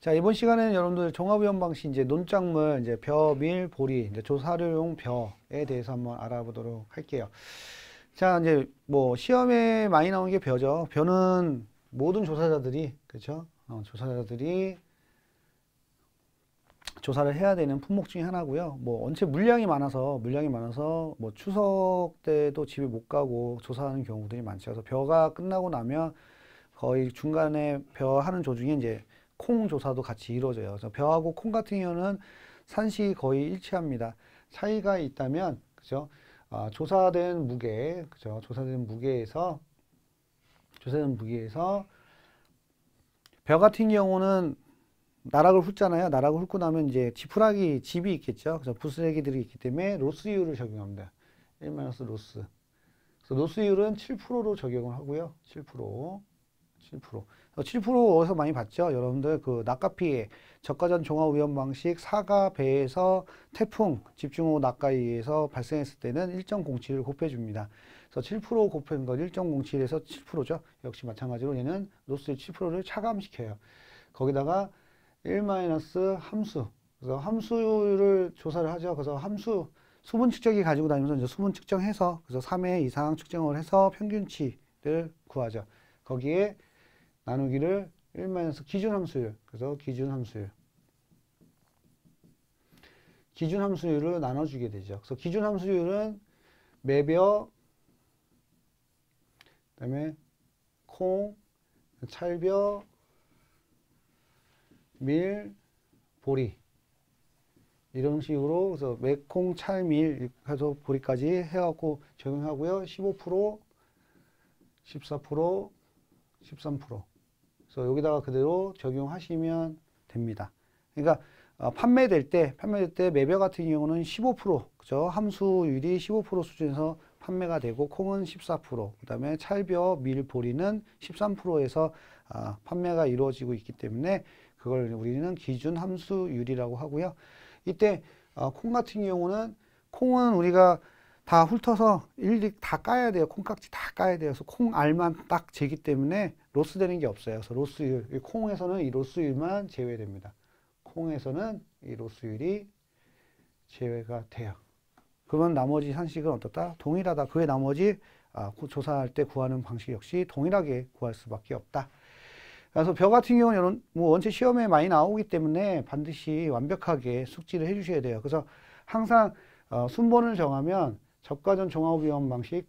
자 이번 시간에는 여러분들 종합위험 방식 이제 논작물 이제 벼, 밀, 보리 이제 조사료용 벼에 대해서 한번 알아보도록 할게요. 자 이제 뭐 시험에 많이 나온 게 벼죠. 벼는 모든 조사자들이 그쵸 어, 조사자들이 조사를 해야 되는 품목 중에 하나고요. 뭐 원체 물량이 많아서 물량이 많아서 뭐 추석 때도 집에 못 가고 조사하는 경우들이 많죠. 그래서 벼가 끝나고 나면 거의 중간에 벼 하는 조중에 이제 콩 조사도 같이 이루어져요. 그래서 벼하고 콩 같은 경우는 산식 거의 일치합니다. 차이가 있다면 그죠? 아, 조사된 무게, 그죠? 조사된 무게에서 조사된 무게에서 벼 같은 경우는 나락을 훑잖아요. 나락을 훑고 나면 이제 지푸라기 집이 있겠죠. 그래서 부스레기들이 있기 때문에 로스율을 적용합니다. 1 로스. 그래서 로스율은 7%로 적용을 하고요. 7%. 7%. 7%에서 많이 봤죠? 여러분들 그 낙하 피해, 저가전 종합 위험 방식 사과 배에서 태풍 집중호우 낙하에 의해서 발생했을 때는 1.07을 곱해줍니다. 그래서 7% 곱한 건 1.07에서 7%죠. 역시 마찬가지로 얘는 노스의 7%를 차감시켜요. 거기다가 1 마이너스 함수, 그래서 함수를 조사를 하죠. 그래서 함수 수분 측정기 가지고 다니면서 이제 수분 측정해서 그래서 3회 이상 측정을 해서 평균치를 구하죠. 거기에 나누기를 1마이너스 기준 함수율. 그래서 기준 함수율. 기준 함수율을 나눠주게 되죠. 그래서 기준 함수율은 매벽, 그 다음에 콩, 찰벽, 밀, 보리 이런 식으로 그래서 매콩, 찰밀 해서 보리까지 해갖고 적용하고요. 15%, 14%, 13% 그래서 여기다가 그대로 적용하시면 됩니다. 그러니까 어, 판매될 때 판매될 때 매별 같은 경우는 15% 그죠? 함수율이 15% 수준에서 판매가 되고 콩은 14% 그다음에 찰벼 밀 보리는 13%에서 아, 판매가 이루어지고 있기 때문에 그걸 우리는 기준 함수율이라고 하고요. 이때 어, 콩 같은 경우는 콩은 우리가 다 훑어서 일일이 다 까야 돼요. 콩깍지 다 까야 돼서 콩알만 딱 재기 때문에 로스 되는 게 없어요. 그래서 로스율, 콩에서는 이 로스율만 제외됩니다. 콩에서는 이 로스율이 제외가 돼요. 그러면 나머지 산식은 어떻다? 동일하다. 그의 나머지 아, 조사할 때 구하는 방식 역시 동일하게 구할 수밖에 없다. 그래서 벼 같은 경우는 뭐 원체 시험에 많이 나오기 때문에 반드시 완벽하게 숙지를 해주셔야 돼요. 그래서 항상 어, 순번을 정하면 접과전 종합위험 방식 2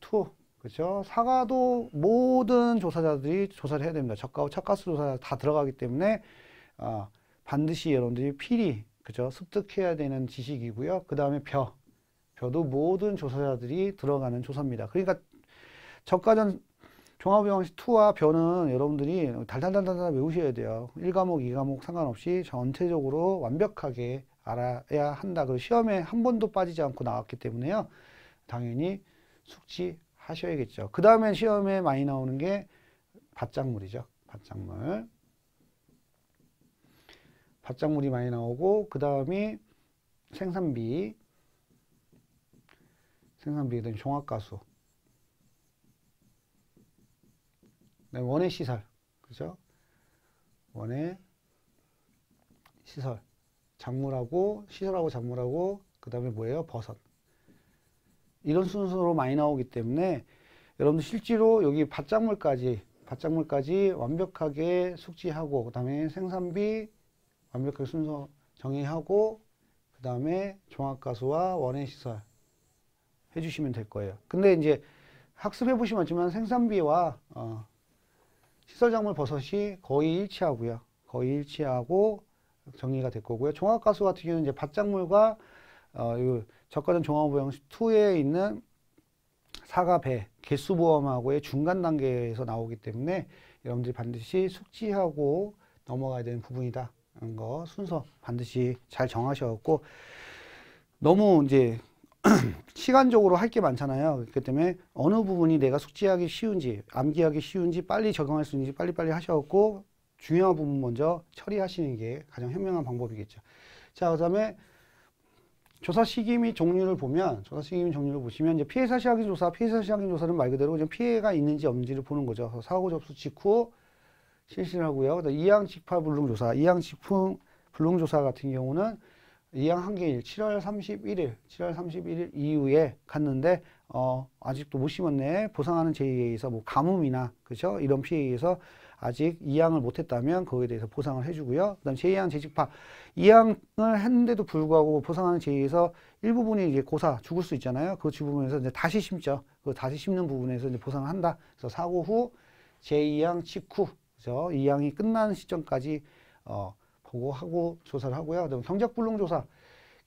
그렇죠? 사과도 모든 조사자들이 조사를 해야 됩니다. 저가와 착가스 조사 다 들어가기 때문에 어, 반드시 여러분들이 필히 그죠? 습득해야 되는 지식이고요. 그 다음에 벼. 벼도 모든 조사자들이 들어가는 조사입니다. 그러니까 저가전 종합병원시 2와 벼는 여러분들이 달달달달 외우셔야 돼요. 1과목, 2과목 상관없이 전체적으로 완벽하게 알아야 한다. 그리고 시험에 한 번도 빠지지 않고 나왔기 때문에요. 당연히 숙지 하셔야겠죠. 그 다음에 시험에 많이 나오는 게 바짝물이죠. 바짝물. 바짝물이 많이 나오고 그 다음이 생산비. 생산비에 대한 그 종합가수. 그 원의 시설. 그죠? 원의 시설. 작물하고 시설하고 작물하고 그 다음에 뭐예요? 버섯. 이런 순서로 많이 나오기 때문에 여러분들 실제로 여기 바짝물까지 바짝물까지 완벽하게 숙지하고 그 다음에 생산비 완벽하게 순서 정의하고 그 다음에 종합가수와 원예시설 해주시면 될 거예요. 근데 이제 학습해 보시면 알지만 생산비와 어, 시설작물 버섯이 거의 일치하고요. 거의 일치하고 정리가 될 거고요. 종합가수 같은 경우는 이제 밭작물과 어, 이 저가전 종합보호 형식 2에 있는 사과, 배, 개수보험하고의 중간 단계에서 나오기 때문에 여러분들이 반드시 숙지하고 넘어가야 되는 부분이다. 이런 거 순서 반드시 잘 정하셔갖고 너무 이제 시간적으로 할 게 많잖아요. 그렇기 때문에 어느 부분이 내가 숙지하기 쉬운지 암기하기 쉬운지 빨리 적용할 수 있는지 빨리빨리 하셔갖고 중요한 부분 먼저 처리하시는 게 가장 현명한 방법이겠죠. 자, 그 다음에 조사 시기 및 종류를 보면 조사 시기 및 종류를 보시면 이제 피해 사실 확인 조사, 피해 사실 확인 조사는 말 그대로 이제 피해가 있는지 없는지를 보는 거죠. 사고 접수 직후 실시하고요. 이양 직파 불능 조사, 이양 직품 불능 조사 같은 경우는 이양 한개일 7월 31일, 7월 31일 이후에 갔는데 어 아직도 못 심었네. 보상하는 제의에 의해서 뭐 가뭄이나 그렇죠? 이런 피해에 의해서 아직 이양을 못했다면 거기에 대해서 보상을 해주고요. 그 다음 제2항, 재직파 이양을 했는데도 불구하고 보상하는 제의에서 일부분이 이제 고사, 죽을 수 있잖아요. 그 부분에서 이제 다시 심죠. 그 다시 심는 부분에서 이제 보상을 한다. 그래서 사고 후 제2항 직후, 그죠? 이양이 끝난 시점까지 어, 보고하고 조사를 하고요. 그다음 경작불능조사.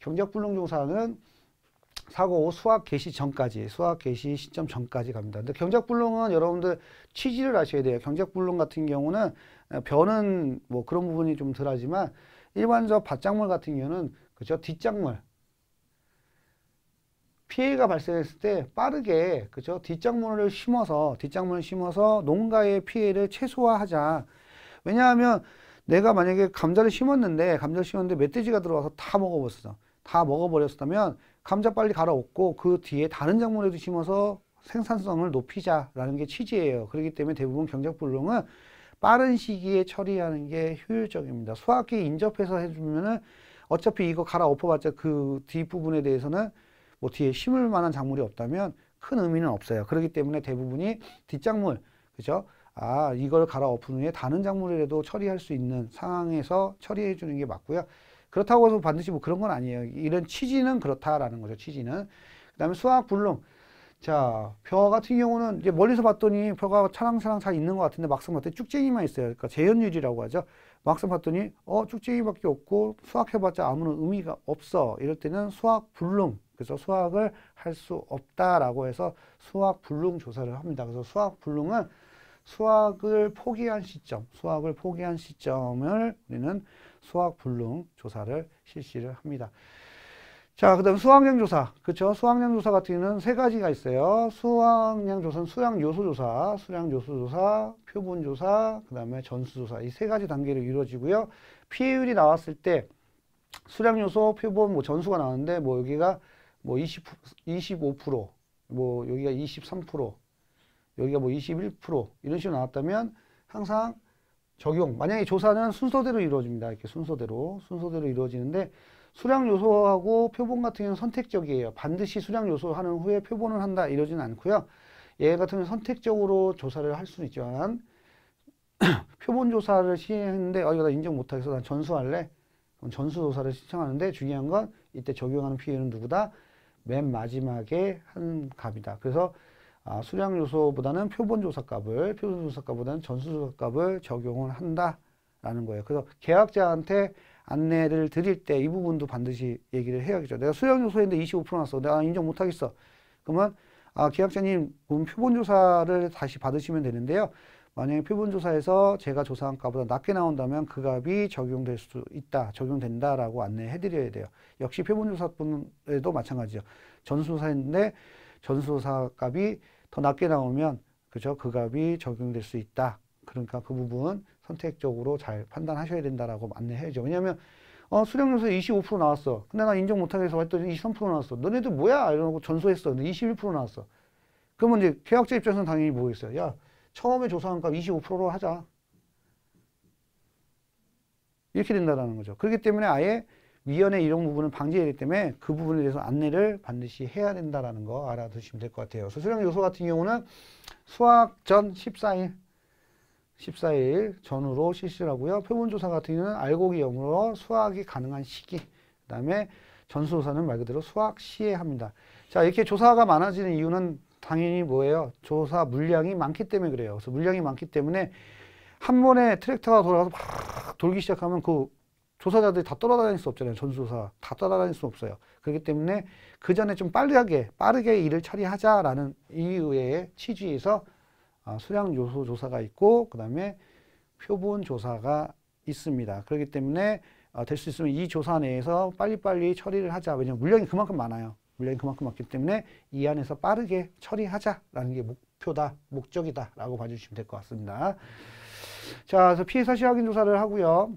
경작불능조사는 사고 수학 개시 전까지 수학 개시 시점 전까지 갑니다. 근데 경작불능은 여러분들 취지를 아셔야 돼요. 경작불능 같은 경우는 변은 뭐 그런 부분이 좀 덜하지만 일반적 밭작물 같은 경우는 그죠 뒷작물 피해가 발생했을 때 빠르게 그죠 뒷작물을 심어서 뒷작물을 심어서 농가의 피해를 최소화하자. 왜냐하면 내가 만약에 감자를 심었는데 감자를 심었는데 멧돼지가 들어와서 다 먹어버렸어. 다 먹어버렸다면 감자 빨리 갈아엎고 그 뒤에 다른 작물에도 심어서 생산성을 높이자라는 게 취지예요. 그렇기 때문에 대부분 경작불능은 빠른 시기에 처리하는 게 효율적입니다. 수학기 인접해서 해주면은 어차피 이거 갈아엎어봤자 그 뒷부분에 대해서는 뭐 뒤에 심을 만한 작물이 없다면 큰 의미는 없어요. 그렇기 때문에 대부분이 뒷작물, 그죠? 아, 이걸 갈아엎은 후에 다른 작물이라도 처리할 수 있는 상황에서 처리해 주는 게 맞고요. 그렇다고 해서 반드시 뭐 그런 건 아니에요. 이런 취지는 그렇다라는 거죠. 취지는. 그 다음에 수학 불능. 자, 벼 같은 경우는 이제 멀리서 봤더니 벼가 차랑차랑 잘 있는 것 같은데 막상 봤더니 쭉쟁이만 있어요. 그러니까 재현유지라고 하죠. 막상 봤더니 어 쭉쟁이밖에 없고 수학해봤자 아무런 의미가 없어. 이럴 때는 수학 불능. 그래서 수학을 할 수 없다라고 해서 수학 불능 조사를 합니다. 그래서 수학 불능은 수학을 포기한 시점, 수학을 포기한 시점을 우리는 수학 불능 조사를 실시를 합니다. 자, 그 다음 수학량 조사. 그쵸? 수학량 조사 같은 경우는 세 가지가 있어요. 수학량 조사는 수량 요소 조사, 수량 요소 조사, 표본 조사, 그 다음에 전수 조사. 이 세 가지 단계로 이루어지고요. 피해율이 나왔을 때 수량 요소, 표본, 뭐 전수가 나왔는데 뭐 여기가 뭐 20, 25%, 뭐 여기가 23%, 여기가 뭐21% 이런 식으로 나왔다면 항상 적용. 만약에 조사는 순서대로 이루어집니다. 이렇게 순서대로 순서대로 이루어지는데 수량 요소하고 표본 같은 경우는 선택적이에요. 반드시 수량 요소 하는 후에 표본을 한다 이러지는 않고요. 얘 예, 같은 경우는 선택적으로 조사를 할 수는 있지만 표본 조사를 시행했는데 어 이거 나 인정 못하겠어 난 전수할래 그럼 전수 조사를 신청하는데 중요한 건 이때 적용하는 피해는 누구다 맨 마지막에 한 값이다 그래서 아, 수량 요소보다는 표본 조사값을 표본 조사값보다는 전수 조사값을 적용을 한다라는 거예요. 그래서 계약자한테 안내를 드릴 때 이 부분도 반드시 얘기를 해야겠죠. 내가 수량 요소인데 25% 났어. 내가 아, 인정 못 하겠어. 그러면 아, 계약자님 그럼 표본 조사를 다시 받으시면 되는데요. 만약에 표본조사에서 제가 조사한 값보다 낮게 나온다면 그 값이 적용될 수 있다, 적용된다라고 안내해 드려야 돼요. 역시 표본조사분에도 마찬가지죠. 전수조사인데 전수사 값이 더 낮게 나오면 그죠? 그 값이 적용될 수 있다. 그러니까 그 부분 선택적으로 잘 판단하셔야 된다라고 안내해야죠. 왜냐하면 어, 수령료서 25% 나왔어. 근데 나 인정 못하게 해서 더니23% 나왔어. 너네들 뭐야? 이러고 전수했어 근데 21% 나왔어. 그러면 이제 계약자 입장에서는 당연히 뭐겠어요? 야, 처음에 조사한 값 25%로 하자. 이렇게 된다는 거죠. 그렇기 때문에 아예 위원회 이런 부분은 방지해야 되기 때문에 그 부분에 대해서 안내를 반드시 해야 된다라는 거 알아두시면 될 것 같아요. 수수령 요소 같은 경우는 수학 전 14일 14일 전후로 실시를 하고요. 표본조사 같은 경우는 알고기 영으로 수학이 가능한 시기 그 다음에 전수조사는 말 그대로 수학 시에 합니다. 자 이렇게 조사가 많아지는 이유는 당연히 뭐예요? 조사 물량이 많기 때문에 그래요. 그래서 물량이 많기 때문에 한 번에 트랙터가 돌아가서 막 돌기 시작하면 그 조사자들이 다 따라다닐 수 없잖아요. 전수조사 다 따라다닐 수 없어요. 그렇기 때문에 그 전에 좀 빠르게 빠르게 일을 처리하자라는 이유의 취지에서 아, 수량 요소 조사가 있고 그 다음에 표본 조사가 있습니다. 그렇기 때문에 아, 될수 있으면 이 조사 내에서 빨리빨리 처리를 하자. 왜냐하면 물량이 그만큼 많아요. 물량이 그만큼 많기 때문에 이 안에서 빠르게 처리하자라는 게 목표다, 목적이다라고 봐주시면 될 것 같습니다. 자, 그래서 피해 사실 확인 조사를 하고요.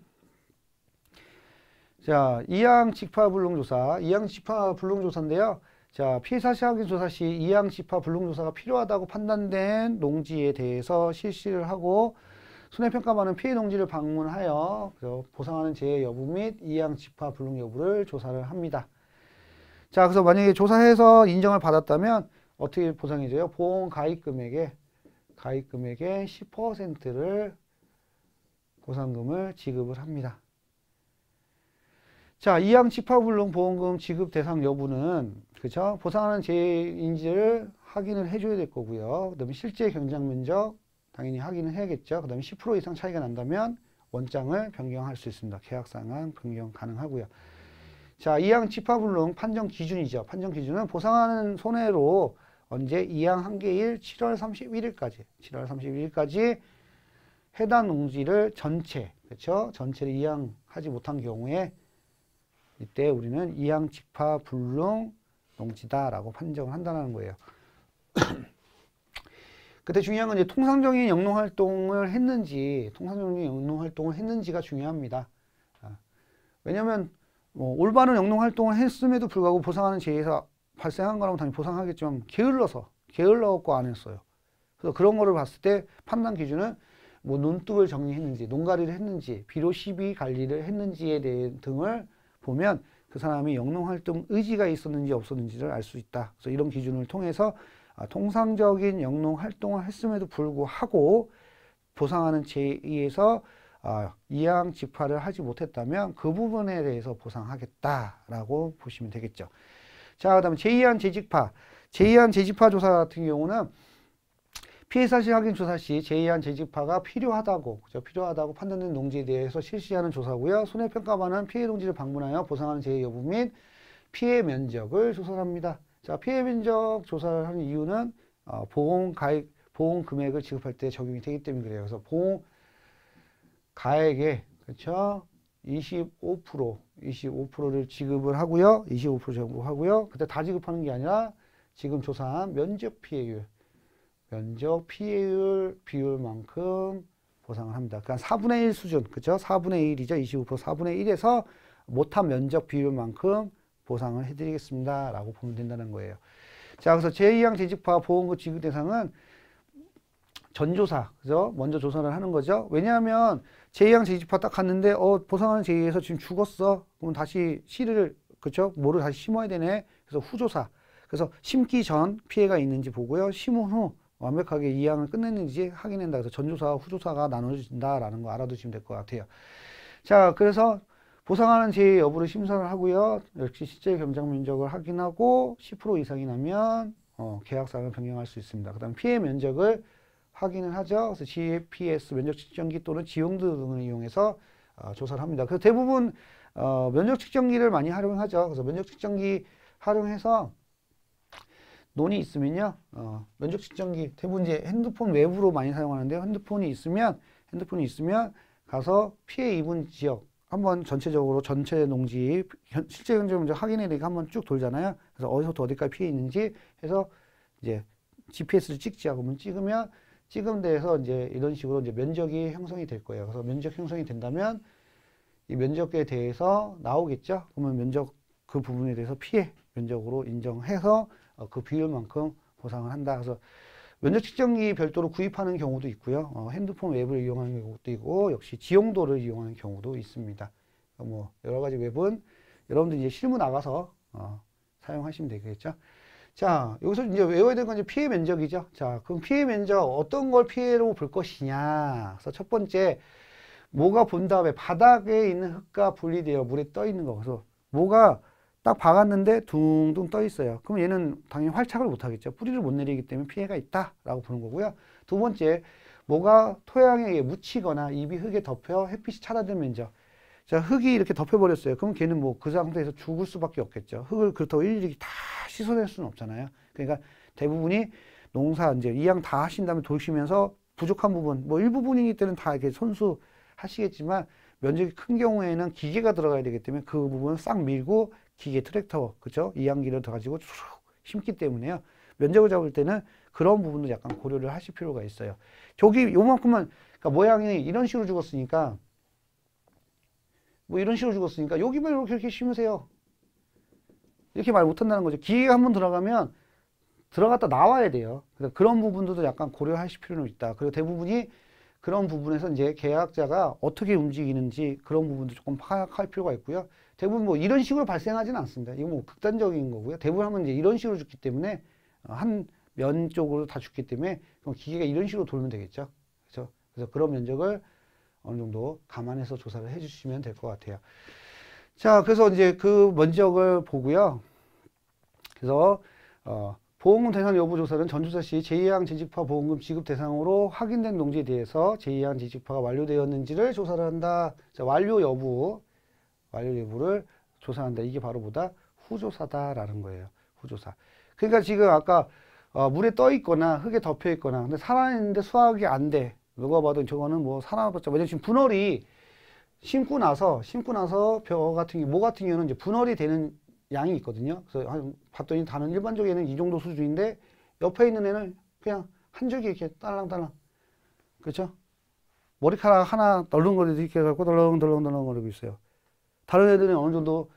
자, 이항직파 불능조사, 이항직파 불능조사인데요. 자, 피해사실 확인 조사 시 이항직파 불능조사가 필요하다고 판단된 농지에 대해서 실시를 하고 손해평가받는 피해 농지를 방문하여 보상하는 재해 여부 및 이항직파 불능 여부를 조사를 합니다. 자, 그래서 만약에 조사해서 인정을 받았다면 어떻게 보상해줘요? 보험 가입 금액에 가입 금액의 10%를 보상금을 지급을 합니다. 자, 이항 집합불능 보험금 지급 대상 여부는 그죠? 보상하는 제인지를 확인을 해줘야 될 거고요. 그 다음에 실제 경장 면적 당연히 확인을 해야겠죠. 그 다음에 10% 이상 차이가 난다면 원장을 변경할 수 있습니다. 계약상항 변경 가능하고요. 자, 이항 집합불능 판정 기준이죠. 판정 기준은 보상하는 손해로 언제 이항 한개일 7월 31일까지 7월 31일까지 해당 농지를 전체 그렇죠? 전체를 이항하지 못한 경우에 이때 우리는 이항직파 불능 농지다라고 판정을 한다는 거예요. 그때 중요한 건 이제 통상적인 영농 활동을 했는지 통상적인 영농 활동을 했는지가 중요합니다. 아, 왜냐면뭐 올바른 영농 활동을 했음에도 불구하고 보상하는 제의에서 발생한 거라면 당연히 보상하겠지만 게을러서 게을러갖고 안 했어요. 그래서 그런 거를 봤을 때 판단 기준은 뭐 논둑을 정리했는지 농가리를 했는지 비료 시비 관리를 했는지에 대해 등을 보면 그 사람이 영농 활동 의지가 있었는지 없었는지를 알 수 있다. 그래서 이런 기준을 통해서 아, 통상적인 영농 활동을 했음에도 불구하고 보상하는 제의에서 아, 이양 집화를 하지 못했다면 그 부분에 대해서 보상하겠다라고 보시면 되겠죠. 자, 그다음 제의한 재직파. 제의한 재직파 조사 같은 경우는 피해 사실 확인 조사 시 제의한 재집파가 필요하다고 그죠? 필요하다고 판단된 농지에 대해서 실시하는 조사고요. 손해평가반은 피해 농지를 방문하여 보상하는 제의 여부 및 피해 면적을 조사합니다. 자, 피해 면적 조사를 하는 이유는 어, 보험 가입 보험 금액을 지급할 때 적용이 되기 때문에 그래요. 그래서 보험 가액의 그렇죠? 25% 25%를 지급을 하고요. 25% 정도 하고요. 그때 다 지급하는 게 아니라 지금 조사한 면적 피해율 면적 피해율 비율만큼 보상을 합니다. 그러니까 4분의 1 수준, 그죠? 4분의 1이죠. 25% 4분의 1에서 못한 면적 비율만큼 보상을 해드리겠습니다. 라고 보면 된다는 거예요. 자, 그래서 제2항 재직파 보험금 지급 대상은 전조사, 그죠? 먼저 조사를 하는 거죠. 왜냐하면 제2항 재직파 딱 갔는데, 어, 보상하는 제2에서 지금 죽었어. 그럼 다시 씨를, 그죠? 모를 다시 심어야 되네. 그래서 후조사. 그래서 심기 전 피해가 있는지 보고요. 심은 후 완벽하게 이 항을 끝냈는지 확인한다. 그래서 전조사와 후조사가 나눠진다라는 거 알아두시면 될 것 같아요. 자, 그래서 보상하는 제의 여부를 심사를 하고요. 역시 실제 경장 면적을 확인하고 10% 이상이 나면 어, 계약사항을 변경할 수 있습니다. 그 다음 피해 면적을 확인을 하죠. 그래서 GPS 면적 측정기 또는 지용도 등을 이용해서 어, 조사를 합니다. 그래서 대부분 어, 면적 측정기를 많이 활용하죠. 그래서 면적 측정기 활용해서 논이 있으면요. 어, 면적 측정기 대부분 이제 핸드폰 외부로 많이 사용하는데요. 핸드폰이 있으면 핸드폰이 있으면 가서 피해 입은 지역 한번 전체적으로 전체 농지 실제 현재 먼저 확인해 내기 한번 쭉 돌잖아요. 그래서 어디서부터 어디까지 피해 있는지 해서 이제 GPS를 찍지 하고 면 찍으면 찍은 데에서 이제 이런 식으로 이제 면적이 형성이 될 거예요. 그래서 면적 형성이 된다면 이 면적에 대해서 나오겠죠. 그러면 면적 그 부분에 대해서 피해 면적으로 인정해서 어, 그 비율만큼 보상을 한다. 그래서 면적 측정기 별도로 구입하는 경우도 있고요. 어, 핸드폰 웹을 이용하는 경우도 있고 역시 지용도를 이용하는 경우도 있습니다. 그러니까 뭐 여러 가지 웹은 여러분들 이제 실무 나가서 어, 사용하시면 되겠죠. 자, 여기서 이제 외워야 되는 건 이제 피해 면적이죠. 자, 그럼 피해 면적 어떤 걸 피해로 볼 것이냐. 그래서 첫 번째 뭐가 본 다음에 바닥에 있는 흙과 분리되어 물에 떠 있는 거. 그래서 뭐가 딱 박았는데 둥둥 떠 있어요. 그럼 얘는 당연히 활착을 못 하겠죠. 뿌리를 못 내리기 때문에 피해가 있다라고 보는 거고요. 두 번째, 뭐가 토양에 묻히거나 입이 흙에 덮여 햇빛이 차단들면요 자, 흙이 이렇게 덮여버렸어요. 그럼 걔는 뭐 그 상태에서 죽을 수밖에 없겠죠. 흙을 그렇다고 일일이 다 씻어낼 수는 없잖아요. 그러니까 대부분이 농사 이제 이양 다 하신 다음에 돌시면서 부족한 부분, 뭐 일부분이기 때문에다 이렇게 손수 하시겠지만 면적이 큰 경우에는 기계가 들어가야 되기 때문에 그 부분을 싹 밀고 기계 트랙터 그죠? 이항기를 가지고 쭉 심기 때문에요. 면적을 잡을 때는 그런 부분도 약간 고려를 하실 필요가 있어요. 저기 요만큼만 그러니까 모양이 이런 식으로 죽었으니까 뭐 이런 식으로 죽었으니까 여기만 뭐 이렇게 이렇게 심으세요. 이렇게 말 못한다는 거죠. 기계가 한번 들어가면 들어갔다 나와야 돼요. 그래서 그런 부분도 들 약간 고려하실 필요는 있다. 그리고 대부분이 그런 부분에서 이제 계약자가 어떻게 움직이는지 그런 부분도 조금 파악할 필요가 있고요. 대부분 뭐 이런 식으로 발생하지는 않습니다. 이거 뭐 극단적인 거고요. 대부분 하면 이제 이런 식으로 죽기 때문에 어, 한면 쪽으로 다 죽기 때문에 그럼 기계가 이런 식으로 돌면 되겠죠. 그렇죠? 그래서 그런 면적을 어느 정도 감안해서 조사를 해 주시면 될 것 같아요. 자, 그래서 이제 그 면적을 보고요. 그래서 어 보험금 대상 여부 조사는 전조사 시 제2항 지직파 보험금 지급 대상으로 확인된 농지에 대해서 제2항 지직파가 완료되었는지를 조사를 한다. 자, 완료 여부 완료 여부를 조사한다. 이게 바로 보다 후조사다라는 거예요. 후조사. 그러니까 지금 아까 어, 물에 떠 있거나 흙에 덮여 있거나 근데 살아있는데 수확이 안 돼. 누가 봐도 저거는 뭐 살아봤자 왜냐면 지금 분월이 심고 나서 심고 나서 벼 같은 게우모 같은 경우는 이제 분월이 되는 양이 있거든요. 그래서 한, 봤더니 다른 일반적 에는이 정도 수준인데 옆에 있는 애는 그냥 한 줄기 이렇게 딸랑딸랑 그렇죠? 머리카락 하나 덜렁거리도 이렇게 갖고 덜렁덜렁덜렁거리고 있어요. 다른 애들은 어느 정도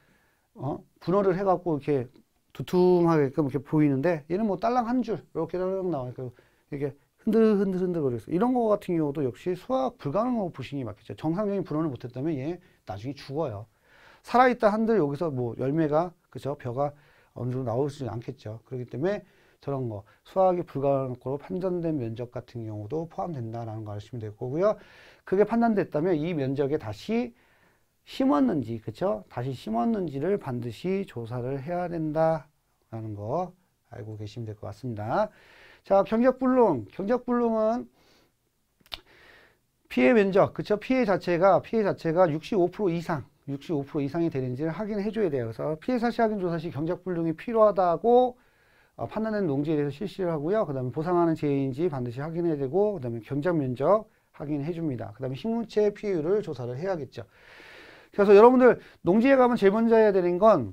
어? 분할을 해갖고 이렇게 두툼하게끔 이렇게 보이는데 얘는 뭐 딸랑 한 줄 이렇게 딸랑 나와니이게 흔들흔들흔들 거려서 이런 거 같은 경우도 역시 수학 불가능하고 보시는 게 맞겠죠. 정상적인 분할을 못했다면 얘 나중에 죽어요. 살아있다 한들 여기서 뭐 열매가 그죠 벼가 어느 정도 나오지 않겠죠. 그렇기 때문에 저런 거 수학이 불가능으로 판단된 면적 같은 경우도 포함된다라는 거 아시면 될 거고요. 그게 판단됐다면 이 면적에 다시 심었는지, 그쵸? 다시 심었는지를 반드시 조사를 해야 된다라는 거 알고 계시면 될 것 같습니다. 자, 경적불능. 경적불능은 피해 면적, 그쵸? 피해 자체가, 피해 자체가 65% 이상, 65% 이상이 되는지를 확인해 줘야 돼요. 그래서 피해 사실 확인 조사 시 경적불능이 필요하다고 어, 판단된 농지에 대해서 실시를 하고요. 그 다음에 보상하는 재해인지 반드시 확인해야 되고, 그 다음에 경적 면적 확인해 줍니다. 그 다음에 식물체 피해율을 조사를 해야겠죠. 그래서 여러분들 농지에 가면 제일 먼저 해야 되는 건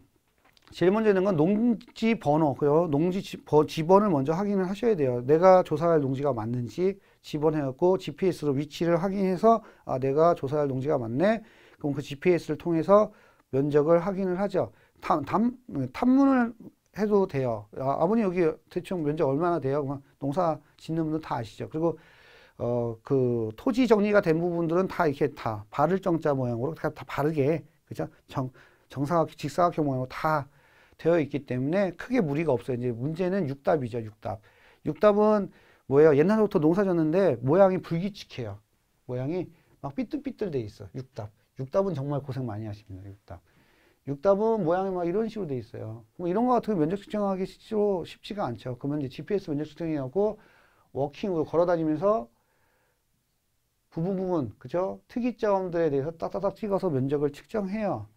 제일 먼저 있는 건 농지 번호, 그요 농지 지번을 먼저 확인을 하셔야 돼요. 내가 조사할 농지가 맞는지 지번해갖고 GPS로 위치를 확인해서 아 내가 조사할 농지가 맞네. 그럼 그 GPS를 통해서 면적을 확인을 하죠. 탐, 탐, 탐문을 해도 돼요. 아, 아버님 여기 대충 면적 얼마나 돼요? 농사 짓는 분들 다 아시죠. 그리고 어, 그 토지 정리가 된 부분들은 다 이렇게 다 바를 정자 모양으로 다, 다 바르게 그죠? 정 정사각형, 직사각형 모양으로 다 되어 있기 때문에 크게 무리가 없어요. 이제 문제는 육답이죠, 육답. 육답은 뭐예요? 옛날부터 농사졌는데 모양이 불규칙해요. 모양이 막 삐뚤삐뚤 돼 있어. 육답. 육답은 정말 고생 많이 하십니다. 육답. 육답은 모양이 막 이런 식으로 돼 있어요. 뭐 이런 거 같은 면적 측정하기 쉽지로 쉽지가 않죠. 그러면 이제 GPS 면적 측정이라고 워킹으로 걸어 다니면서 부분 부분 그죠? 특이점들에 대해서 따따따 찍어서 면적을 측정해요.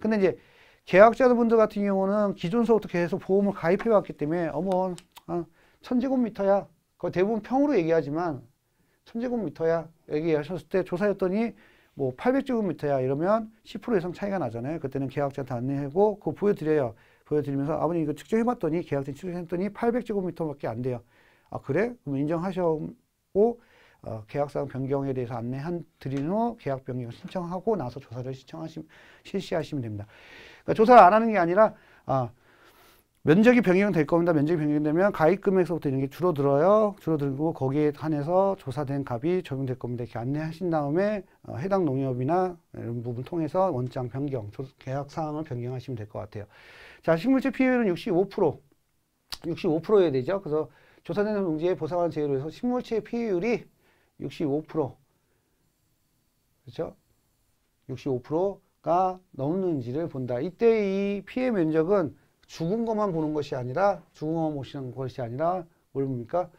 근데 이제 계약자분들 같은 경우는 기존 서부터 계속 보험을 가입해 왔기 때문에 어머 어, 천제곱미터야. 그 대부분 평으로 얘기하지만 천제곱미터야 얘기하셨을 때 조사했더니 뭐 800제곱미터야 이러면 10% 이상 차이가 나잖아요. 그때는 계약자한테 안내하고 그거 보여드려요. 보여드리면서 아버님 이거 측정해봤더니 계약자 측정했더니 800제곱미터밖에 안 돼요. 아 그래? 그럼 인정하셔고 어, 계약상 변경에 대해서 안내한 드린 후 계약 변경 신청하고 나서 조사를 신청하시, 실시하시면 됩니다. 그러니까 조사를 안 하는 게 아니라 아, 면적이 변경될 겁니다. 면적이 변경되면 가입 금액서부터 이런 게 줄어들어요. 줄어들고 거기에 한해서 조사된 값이 적용될 겁니다. 이렇게 안내하신 다음에 어, 해당 농협이나 이런 부분 통해서 원장 변경, 조, 계약 사항을 변경하시면 될 것 같아요. 자, 식물체 피해율은 65%, 65%여야 되죠. 그래서 조사된 농지에보상하는 제외로 해서 식물체 피해율이 65% 그렇죠? 65%가 넘는지를 본다. 이때 이 피해 면적은 죽은 것만 보는 것이 아니라 죽은 것만 보시는 것이 아니라 뭘 봅니까?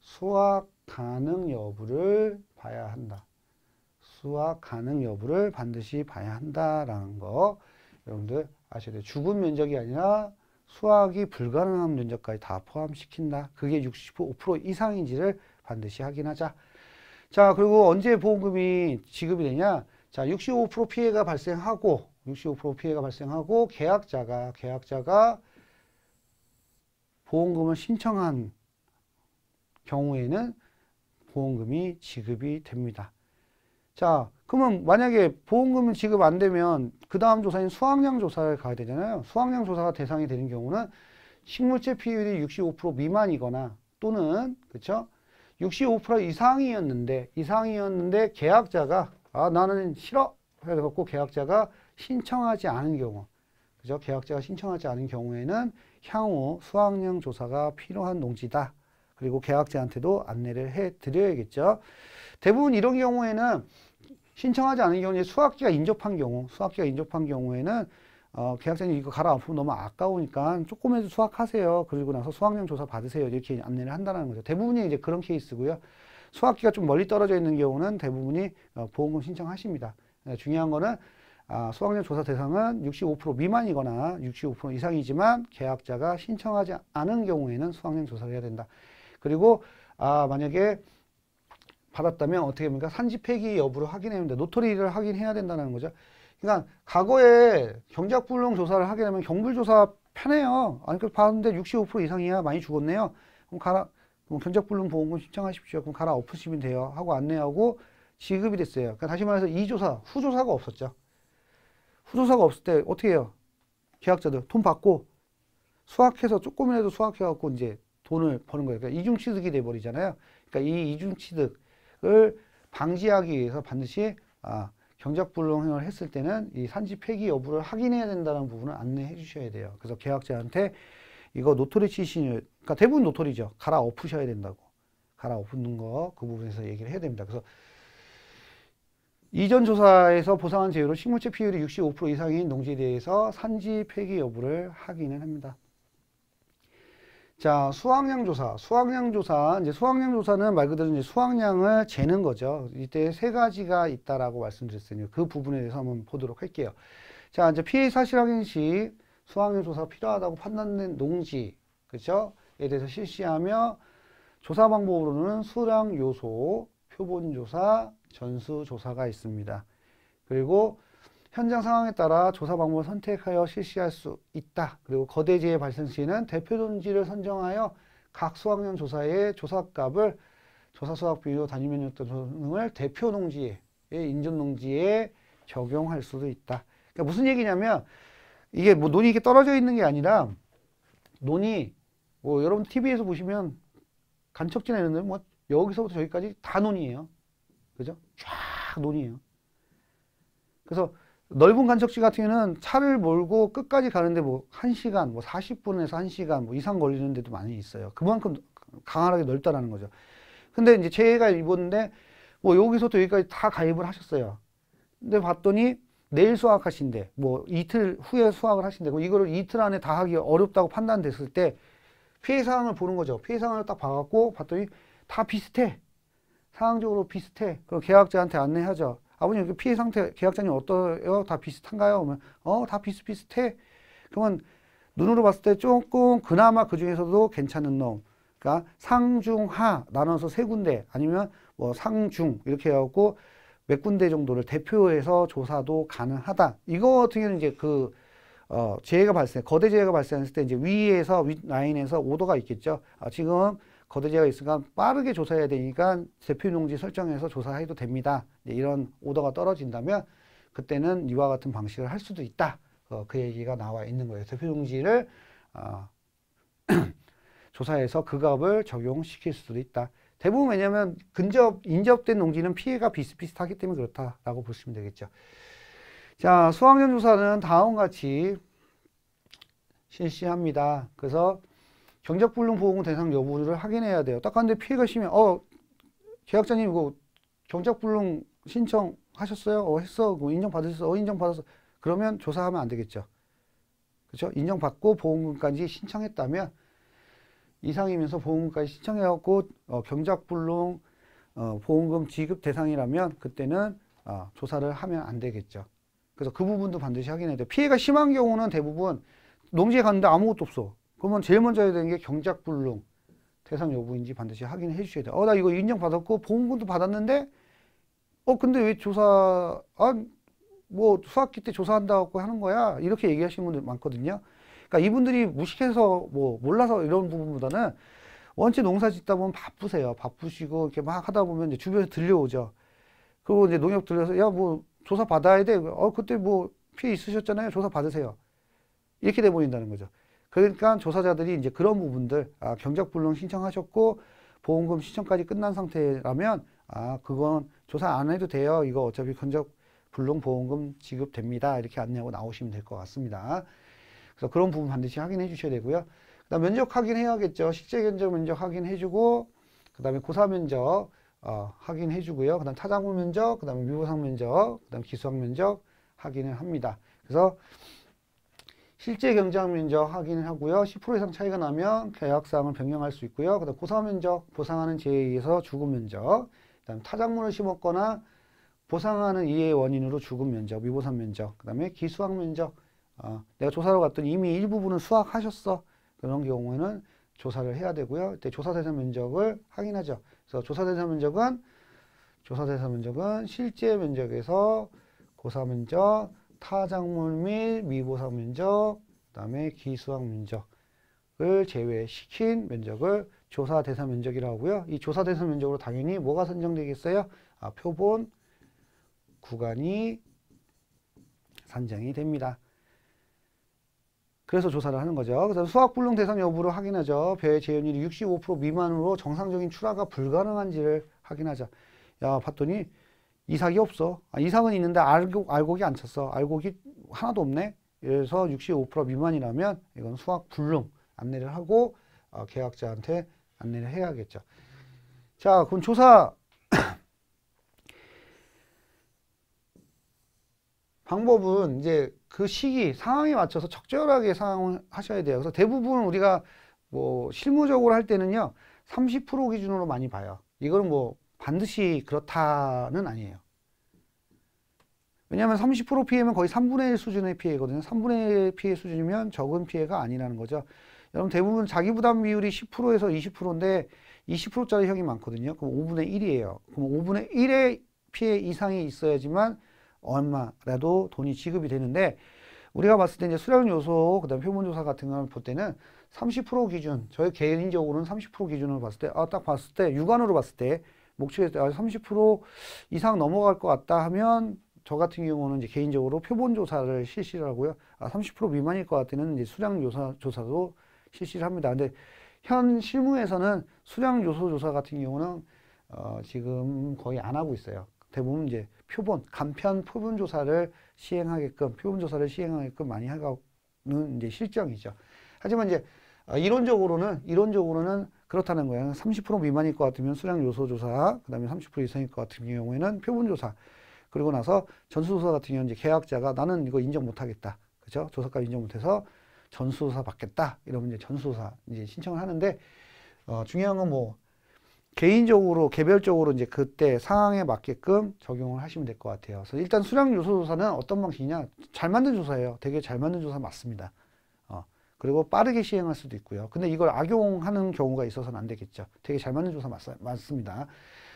수학 가능 여부를 봐야 한다. 수학 가능 여부를 반드시 봐야 한다라는 거 여러분들 아셔야 돼요. 죽은 면적이 아니라 수학이 불가능한 면적까지 다 포함시킨다. 그게 65% 이상인지를 반드시 확인하자. 자, 그리고 언제 보험금이 지급이 되냐? 자, 65% 피해가 발생하고 65% 피해가 발생하고 계약자가 계약자가 보험금을 신청한 경우에는 보험금이 지급이 됩니다. 자, 그러면 만약에 보험금은 지급 안 되면 그 다음 조사인 수확량 조사를 가야 되잖아요. 수확량 조사가 대상이 되는 경우는 식물체 피해율이 65% 미만이거나 또는 그렇죠? 65% 이상이었는데 이상이었는데 계약자가 아 나는 싫어 해갖고 계약자가 신청하지 않은 경우 그죠 계약자가 신청하지 않은 경우에는 향후 수확량 조사가 필요한 농지다 그리고 계약자한테도 안내를 해 드려야겠죠 대부분 이런 경우에는 신청하지 않은 경우에 수확기가 인접한 경우 수확기가 인접한 경우에는 어, 계약자님 이거 갈아 엎으면 너무 아까우니까 조금이라도 수확하세요. 그리고 나서 수확량 조사 받으세요. 이렇게 안내를 한다는 거죠. 대부분이 이제 그런 케이스고요. 수확기가 좀 멀리 떨어져 있는 경우는 대부분이 어, 보험금 신청하십니다. 네, 중요한 거는 아, 수확량 조사 대상은 65% 미만이거나 65% 이상이지만 계약자가 신청하지 않은 경우에는 수확량 조사를 해야 된다. 그리고 아, 만약에 받았다면 어떻게 합니까? 산지 폐기 여부를 확인했는데 노토리를 확인해야 된다는 거죠. 그러니까 과거에 경작불능 조사를 하게 되면 경불조사 편해요. 아니, 그 봤는데 65% 이상이야. 많이 죽었네요. 그럼 가라, 그럼 경제불능 보험금 신청하십시오. 그럼 가라 엎으시면 돼요. 하고 안내하고 지급이 됐어요. 그러니까 다시 말해서 이 조사, 후조사가 없었죠. 후조사가 없을 때 어떻게 해요? 계약자들 돈 받고 수학해서 조금이라도 수학해갖고 이제 돈을 버는 거예요. 그러니까 이중취득이 돼버리잖아요. 그러니까 이 이중취득을 방지하기 위해서 반드시 아, 경작불능을 했을 때는 이 산지 폐기 여부를 확인해야 된다는 부분을 안내해 주셔야 돼요. 그래서 계약자한테 이거 노토리 치신 그러니까 대부분 노토리죠. 갈아엎으셔야 된다고. 갈아엎는 거 그 부분에서 얘기를 해야 됩니다. 그래서 이전 조사에서 보상한 제휴로 식물체 피율이 65% 이상인 농지에 대해서 산지 폐기 여부를 확인을 합니다. 자, 수확량 조사. 수확량 조사. 이제 수확량 조사는 말 그대로 이제 수확량을 재는 거죠. 이때 세 가지가 있다라고 말씀드렸으니 그 부분에 대해서 한번 보도록 할게요. 자, 이제 피해 사실 확인 시 수확량 조사 필요하다고 판단된 농지. 그렇죠? 에 대해서 실시하며 조사 방법으로는 수량 요소, 표본 조사, 전수 조사가 있습니다. 그리고 현장 상황에 따라 조사 방법을 선택하여 실시할 수 있다. 그리고 거대재해 발생 시에는 대표 존지를 선정하여 각 수학년 조사의 조사값을 조사수학비료 단위면역 등을 대표 농지에 인접 농지에 적용할 수도 있다. 그러니까 무슨 얘기냐면 이게 뭐 논이 이렇게 떨어져 있는 게 아니라 논이 뭐 여러분 TV에서 보시면 간척지나 이런 데뭐 여기서부터 저기까지 다 논이에요. 그죠? 쫙 논이에요. 그래서 넓은 간척지 같은 경우는 차를 몰고 끝까지 가는데 뭐 1시간, 뭐 40분에서 1시간 뭐 이상 걸리는 데도 많이 있어요. 그만큼 강하게 넓다라는 거죠. 근데 이제 제가 입었는데 뭐 여기서부터 여기까지 다 가입을 하셨어요. 근데 봤더니 내일 수학하신대, 뭐 이틀 후에 수학을 하신대, 이거를 이틀 안에 다 하기 어렵다고 판단됐을 때 피해 상황을 보는 거죠. 피해 상황을 딱 봐갖고 봤더니 다 비슷해. 상황적으로 비슷해. 그럼 계약자한테 안내하죠. 아버님 그 피해 상태 계약자님 어떠요? 다 비슷한가요? 그러면 어다 비슷비슷해. 그러면 눈으로 봤을 때 조금 그나마 그 중에서도 괜찮은 놈. 그러니까 상중하 나눠서 세 군데 아니면 뭐 상중 이렇게 해갖고 몇 군데 정도를 대표해서 조사도 가능하다. 이거 같은 경우는 이제 그 어, 재해가 발생, 거대 재해가 발생했을 때 이제 위에서 윗라인에서 오더가 있겠죠. 아, 지금 거두지가 있으니까 빠르게 조사해야 되니까 대표 농지 설정해서 조사해도 됩니다. 이런 오더가 떨어진다면 그때는 이와 같은 방식을 할 수도 있다. 어, 그 얘기가 나와 있는 거예요. 대표 농지를 어, 조사해서 그 값을 적용시킬 수도 있다. 대부분 왜냐하면 근접 인접된 농지는 피해가 비슷비슷하기 때문에 그렇다라고 보시면 되겠죠. 자, 수학년 조사는 다음같이 실시합니다. 그래서 경작불능 보험 대상 여부를 확인해야 돼요. 딱 갔는데 피해가 심해. 어, 계약자님 이거 경작불능 신청하셨어요? 어, 했어. 뭐 인정받으셨어? 어, 인정받았어. 그러면 조사하면 안 되겠죠. 그렇죠? 인정받고 보험금까지 신청했다면 이상이면서 보험금까지 신청해갖고 어, 경작불능 어, 보험금 지급 대상이라면 그때는 어, 조사를 하면 안 되겠죠. 그래서 그 부분도 반드시 확인해야 돼요. 피해가 심한 경우는 대부분 농지에 갔는데 아무것도 없어. 그러면 제일 먼저 해야 되는 게 경작불능 대상 여부인지 반드시 확인해 주셔야 돼요. 어, 나 이거 인정받았고 보험금도 받았는데 어 근데 왜 조사 아뭐 수학기 때 조사한다고 하는 거야 이렇게 얘기하시는 분들 많거든요. 그러니까 이분들이 무식해서 뭐 몰라서 이런 부분보다는 원체 농사 짓다 보면 바쁘세요. 바쁘시고 이렇게 막 하다 보면 이제 주변에 들려오죠. 그리고 이제 농협 들려서 야뭐 조사 받아야 돼. 어 그때 뭐 피해 있으셨잖아요. 조사 받으세요. 이렇게 돼 버린다는 거죠. 그러니까 조사자들이 이제 그런 부분들 아, 경적불능 신청하셨고 보험금 신청까지 끝난 상태라면 아 그건 조사 안 해도 돼요. 이거 어차피 경적불능 보험금 지급됩니다. 이렇게 안내하고 나오시면 될 것 같습니다. 그래서 그런 부분 반드시 확인해 주셔야 되고요. 그다음 면접 확인해야겠죠. 실제 견적 면접 확인해주고 그다음에 고사 면접 어, 확인해 주고요. 그다음 타장구 면접, 그다음에 미보상 면접, 그다음 기수학 면접 확인을 합니다. 그래서 실제 경쟁 면적 확인하고요. 을10% 이상 차이가 나면 계약사항을 변경할 수 있고요. 그다음 고사 면적 보상하는 제에 의해서 죽은 면적, 그다음 타작물을 심었거나 보상하는 이해 원인으로 죽은 면적, 미보상 면적, 그다음에 기수학 면적. 어, 내가 조사로 갔더니 이미 일부분은 수학하셨어. 그런 경우에는 조사를 해야 되고요. 이때 조사 대상 면적을 확인하죠. 그래서 조사 대상 면적은 조사 대상 면적은 실제 면적에서 고사 면적 타작물및 미보상 면적, 그 다음에 기수학 면적을 제외시킨 면적을 조사 대상 면적이라고 하고요. 이 조사 대상 면적으로 당연히 뭐가 선정되겠어요? 아, 표본 구간이 산정이 됩니다. 그래서 조사를 하는 거죠. 그래서 수학 불능 대상 여부를 확인하죠. 배의 재현율이 65% 미만으로 정상적인 출하가 불가능한지를 확인하자. 야, 봤더니 이삭이 없어. 아, 이삭은 있는데 알곡, 알곡이 안 찼어. 알곡이 하나도 없네. 그래서 65% 미만이라면 이건 수학 불능 안내를 하고 어, 계약자한테 안내를 해야겠죠. 자, 그럼 조사 방법은 이제 그 시기, 상황에 맞춰서 적절하게 상황을 하셔야 돼요. 그래서 대부분 우리가 뭐 실무적으로 할 때는요. 30% 기준으로 많이 봐요. 이거는 뭐 반드시 그렇다는 아니에요. 왜냐하면 30% 피해면 거의 3분의 1 수준의 피해거든요. 3분의 1 피해 수준이면 적은 피해가 아니라는 거죠. 여러분 대부분 자기 부담 비율이 10%에서 20%인데 20%짜리 형이 많거든요. 그럼 5분의 1이에요. 그럼 5분의 1의 피해 이상이 있어야지만 얼마라도 돈이 지급이 되는데 우리가 봤을 때 이제 수량 요소 그다음 표본조사 같은 걸 볼 때는 30% 기준 저의 개인적으로는 30% 기준으로 봤을 때아딱 봤을 때 육안으로 봤을 때 목축에서 30% 아, 이상 넘어갈 것 같다 하면 저 같은 경우는 이제 개인적으로 표본 조사를 실시를 하고요. 아, 30% 미만일 것 같으면 이제 수량 조사, 조사도 실시를 합니다. 근데 현 실무에서는 수량 요소 조사 같은 경우는 어, 지금 거의 안 하고 있어요. 대부분 이제 표본, 간편 표본 조사를 시행하게끔, 표본 조사를 시행하게끔 많이 하는 고 이제 실정이죠. 하지만 이제 아, 이론적으로는, 이론적으로는 그렇다는 거예요. 30% 그러니까 미만일 것 같으면 수량 요소 조사, 그 다음에 30% 이상일 것 같은 경우에는 표본 조사, 그리고 나서 전수조사 같은 경우는 이제 계약자가 나는 이거 인정 못하겠다. 그죠? 조사값 인정 못해서 전수조사 받겠다. 이러면 이제 전수조사 이제 신청을 하는데, 어, 중요한 건 뭐, 개인적으로, 개별적으로 이제 그때 상황에 맞게끔 적용을 하시면 될 것 같아요. 그래서 일단 수량 요소 조사는 어떤 방식이냐? 잘 만든 조사예요. 되게 잘 만든 조사 맞습니다. 그리고 빠르게 시행할 수도 있고요. 근데 이걸 악용하는 경우가 있어서는 안 되겠죠. 되게 잘 맞는 조사 맞 습니다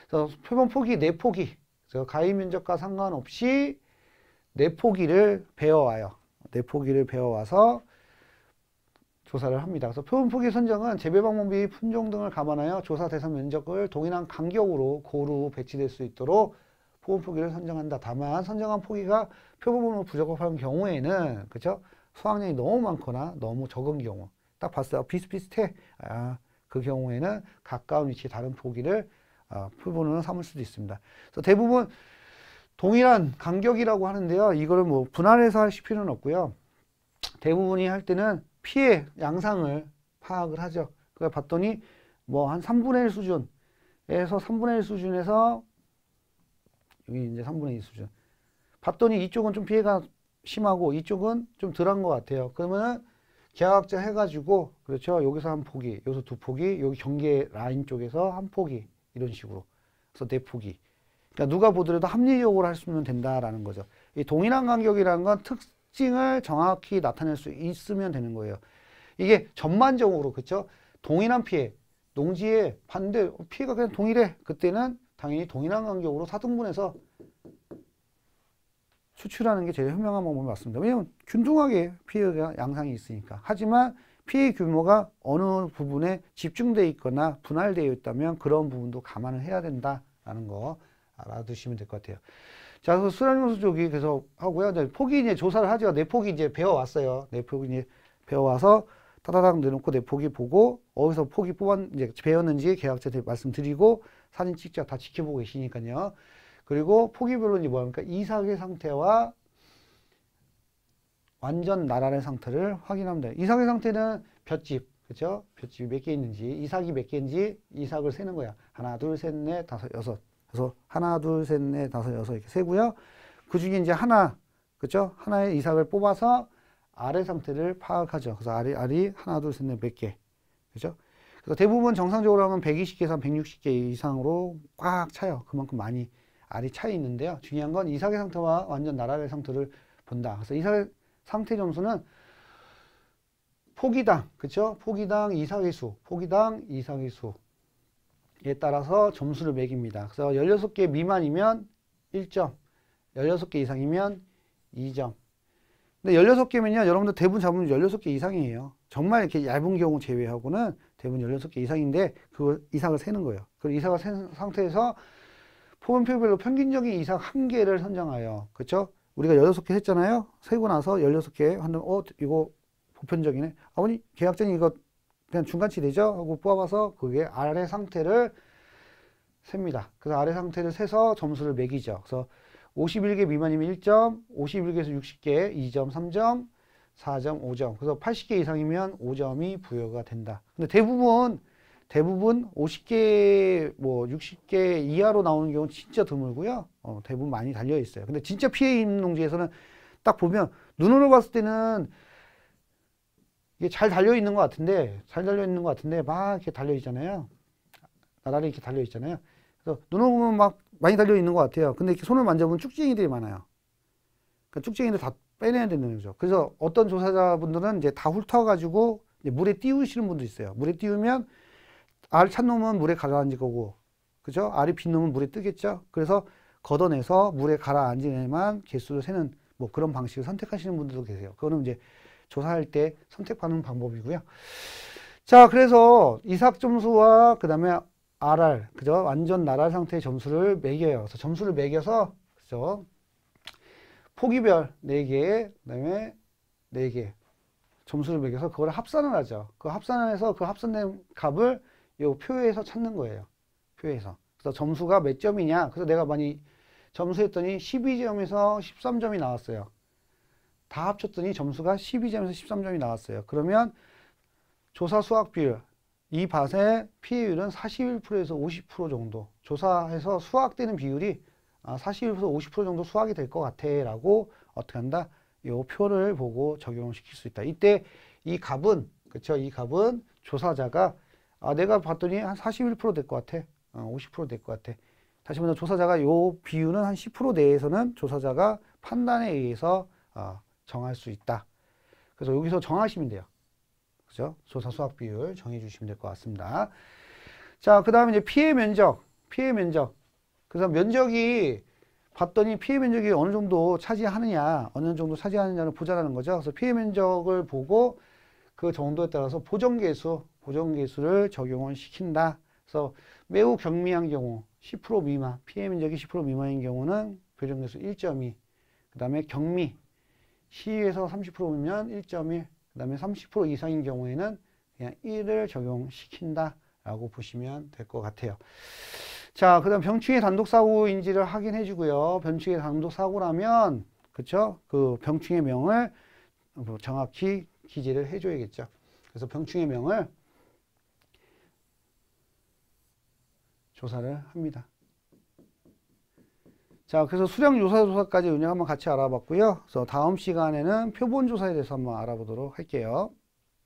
그래서 표본 포기, 내포기. 그래서 가위 면적과 상관없이 내포기를 배워와요. 내포기를 배워와서 조사를 합니다. 그래서 표본 포기 선정은 재배 방법비 품종 등을 감안하여 조사 대상 면적을 동일한 간격으로 고루 배치될 수 있도록 표본 포기를 선정한다. 다만 선정한 포기가 표본으로 부적합한 경우에는 그렇죠? 수학량이 너무 많거나 너무 적은 경우 딱 봤어요. 비슷비슷해. 아, 그 경우에는 가까운 위치 에 다른 표기를 어, 아, 표본으로 삼을 수도 있습니다. 그래서 대부분 동일한 간격이라고 하는데요. 이거를 뭐 분할해서 하실 필요는 없고요. 대부분이 할 때는 피해 양상을 파악을 하죠. 그걸 봤더니 뭐 한 3분의 1 수준에서 3분의 1 수준에서 여기 이제 3분의 2 수준. 봤더니 이쪽은 좀 피해가 심하고 이쪽은 좀 덜한 것 같아요. 그러면은 기하자 해가지고 그렇죠. 여기서 한 포기, 여기서 두 포기, 여기 경계 라인 쪽에서 한 포기 이런 식으로 그래서 네 포기. 그러니까 누가 보더라도 합리적으로 할 수 있는 된다라는 거죠. 이 동일한 간격이라는 건 특징을 정확히 나타낼 수 있으면 되는 거예요. 이게 전반적으로 그렇죠. 동일한 피해, 농지에 반대 피해가 그냥 동일해. 그때는 당연히 동일한 간격으로 사등분해서 수출하는 게 제일 현명한 방법이 맞습니다. 왜냐하면 균등하게 피해가 양상이 있으니까. 하지만 피해 규모가 어느 부분에 집중되어 있거나 분할되어 있다면 그런 부분도 감안을 해야 된다라는 거 알아두시면 될 것 같아요. 자, 그래서 수량용수 쪽이 계속 하고요. 이제 폭이 이제 조사를 하죠. 내폭이 이제 배워왔어요. 내폭이 이제 배워와서 따다닥 내놓고 내폭이 보고 어디서 폭이 뽑았, 이제 배웠는지 계약자한테 말씀드리고 사진 찍자 다 지켜보고 계시니까요. 그리고 포기별론이 뭐합니까? 이삭의 상태와 완전 나란의 상태를 확인합니다. 이삭의 상태는 볏집 그렇죠? 볏집이몇 개 있는지, 이삭이 몇 개인지 이삭을 세는 거야. 하나, 둘, 셋, 넷, 다섯, 여섯. 그래서 하나, 둘, 셋, 넷, 다섯, 여섯 이렇게 세고요. 그 중에 이제 하나, 그렇죠? 하나의 이삭을 뽑아서 알의 상태를 파악하죠. 그래서 알이, 알이 하나, 둘, 셋, 넷 몇 개. 그렇죠? 그래서 대부분 정상적으로 하면 120개에서 160개 이상으로 꽉 차요. 그만큼 많이 알이 차이 있는데요. 중요한 건이상의 상태와 완전 나라의 상태를 본다. 그래서 이상의 상태 점수는 포기당, 그쵸? 포기당 이상의 수, 포기당 이상의 수에 따라서 점수를 매깁니다. 그래서 16개 미만이면 1점, 16개 이상이면 2점. 근데 16개면요, 여러분들 대부분 잡으면 16개 이상이에요. 정말 이렇게 얇은 경우 제외하고는 대부분 16개 이상인데, 그 이상을 세는 거예요. 그 이상을 센 상태에서 포인트별로 평균적인 이상 한개를 선정하여 그렇죠? 우리가 16개 했잖아요. 세고 나서 16개 한다면 어 이거 보편적이네. 아버님 계약전이 이거 그냥 중간치 되죠? 하고 뽑아서 그게 아래 상태를 셉니다. 그래서 아래 상태를 세서 점수를 매기죠. 그래서 51개 미만이면 1점, 51개에서 60개 2점, 3점, 4점, 5점. 그래서 80개 이상이면 5점이 부여가 된다. 근데 대부분 대부분 50개 뭐 60개 이하로 나오는 경우는 진짜 드물고요. 어, 대부분 많이 달려 있어요. 근데 진짜 피해 있는 농지에서는 딱 보면 눈으로 봤을 때는 이게 잘 달려 있는 것 같은데 잘 달려 있는 것 같은데 막 이렇게 달려 있잖아요. 나날이 이렇게 달려 있잖아요. 그래서 눈으로 보면 막 많이 달려 있는 것 같아요. 근데 이렇게 손을 만져보면 쭉쟁이들이 많아요. 그러니까 쭉쟁이들 다 빼내야 되는 거죠. 그래서 어떤 조사자분들은 이제 다 훑어가지고 이제 물에 띄우시는 분도 있어요. 물에 띄우면 알찬 놈은 물에 가라앉을 거고 그죠? 알이 빈 놈은 물에 뜨겠죠? 그래서 걷어내서 물에 가라앉은 애만 개수를 세는 뭐 그런 방식을 선택하시는 분들도 계세요. 그거는 이제 조사할 때선택하는 방법이고요. 자, 그래서 이삭 점수와 그 다음에 RR, 그죠? 완전 나랄 상태의 점수를 매겨요. 그래서 점수를 매겨서, 그죠? 포기별 4개, 그 다음에 4개 점수를 매겨서 그걸 합산을 하죠. 그 합산을 해서 그 합산된 값을 요 표에서 찾는 거예요. 표에서. 그래서 점수가 몇 점이냐. 그래서 내가 많이 점수했더니 12점에서 13점이 나왔어요. 다 합쳤더니 점수가 12점에서 13점이 나왔어요. 그러면 조사 수학 비율, 이 밭의 피해율은 41%에서 50% 정도, 조사해서 수확되는 비율이 41%에서 아, 50% 정도 수확이될 것 같아 라고 어떻게 한다? 요 표를 보고 적용시킬 수 있다. 이때 이 값은, 그쵸이 값은 조사자가 아, 내가 봤더니 한 41%될 것 같아. 어, 50%될 것 같아. 다시 한번 조사자가 요 비율은 한 10% 내에서는 조사자가 판단에 의해서 어, 정할 수 있다. 그래서 여기서 정하시면 돼요. 그죠? 조사 수학 비율 정해 주시면 될 것 같습니다. 자, 그 다음에 이제 피해 면적. 피해 면적. 그래서 면적이 봤더니 피해 면적이 어느 정도 차지하느냐, 어느 정도 차지하느냐를 보자라는 거죠. 그래서 피해 면적을 보고 그 정도에 따라서 보정 계수, 보정기술을 적용을 시킨다. 그래서 매우 경미한 경우 10% 미만, 피해 면적이 10% 미만인 경우는 교정계수 1.2, 그 다음에 경미, 시에서 30%면 1.1, 그 다음에 30% 이상인 경우에는 그냥 1을 적용시킨다라고 보시면 될 것 같아요. 자, 그 다음 병충해 단독사고인지를 확인해 주고요. 병충해 단독사고라면, 그쵸? 그 병충해 명을 뭐 정확히 기재를 해줘야겠죠. 그래서 병충해 명을 조사를 합니다. 자, 그래서 수량 요사 조사까지 운영 한번 같이 알아봤고요. 그래서 다음 시간에는 표본 조사에 대해서 한번 알아보도록 할게요.